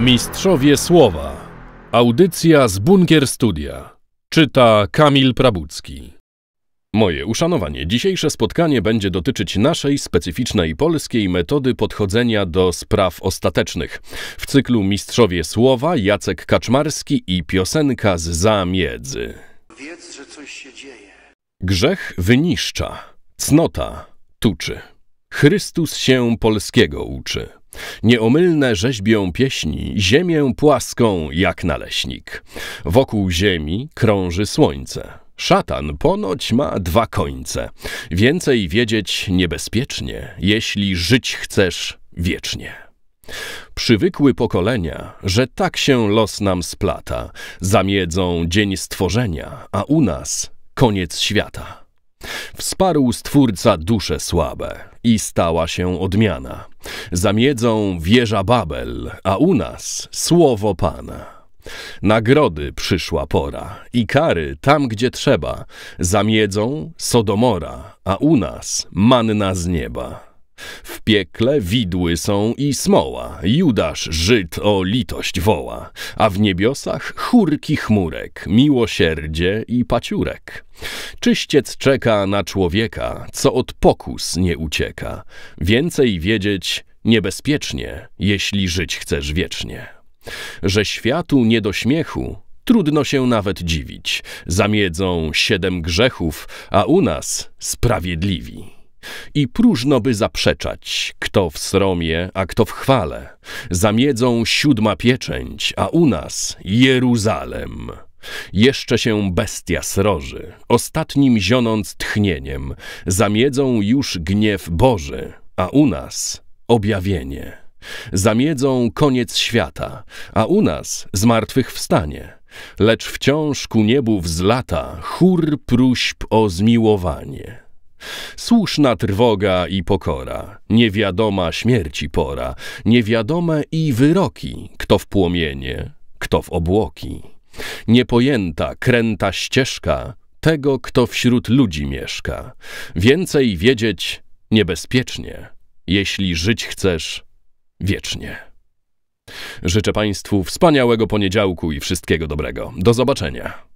Mistrzowie Słowa. Audycja z Bunkier Studia. Czyta Kamil Prabucki. Moje uszanowanie, dzisiejsze spotkanie będzie dotyczyć naszej specyficznej polskiej metody podchodzenia do spraw ostatecznych. W cyklu Mistrzowie Słowa Jacek Kaczmarski i piosenka z zamiedzy. Wiedz, że coś się dzieje. Grzech wyniszcza, cnota tuczy. Chrystus się polskiego uczy. Nieomylne rzeźbią pieśni ziemię płaską jak naleśnik. Wokół ziemi krąży słońce. Szatan ponoć ma dwa końce. Więcej wiedzieć niebezpiecznie, jeśli żyć chcesz wiecznie. Przywykły pokolenia, że tak się los nam splata, zamiedzą dzień stworzenia, a u nas koniec świata. Wsparł stwórca dusze słabe i stała się odmiana. Za miedzą wieża Babel, a u nas słowo Pana. Nagrody przyszła pora i kary tam, gdzie trzeba. Za miedzą Sodomora, a u nas manna z nieba. W piekle widły są i smoła, Judasz Żyd o litość woła, a w niebiosach chórki chmurek, miłosierdzie i paciurek. Czyściec czeka na człowieka, co od pokus nie ucieka. Więcej wiedzieć niebezpiecznie, jeśli żyć chcesz wiecznie. Że światu nie do śmiechu, trudno się nawet dziwić. Zamiedzą siedem grzechów, a u nas sprawiedliwi. I próżno by zaprzeczać, kto w sromie, a kto w chwale. Zamiedzą siódma pieczęć, a u nas Jeruzalem. Jeszcze się bestia sroży, ostatnim zionąc tchnieniem. Zamiedzą już gniew Boży, a u nas objawienie. Zamiedzą koniec świata, a u nas zmartwychwstanie. Lecz wciąż ku niebu wzlata chór próśb o zmiłowanie. Słuszna trwoga i pokora, niewiadoma śmierci pora, niewiadome i wyroki, kto w płomienie, kto w obłoki. Niepojęta, kręta ścieżka tego, kto wśród ludzi mieszka. Więcej wiedzieć niebezpiecznie, jeśli żyć chcesz wiecznie. Życzę Państwu wspaniałego poniedziałku i wszystkiego dobrego. Do zobaczenia.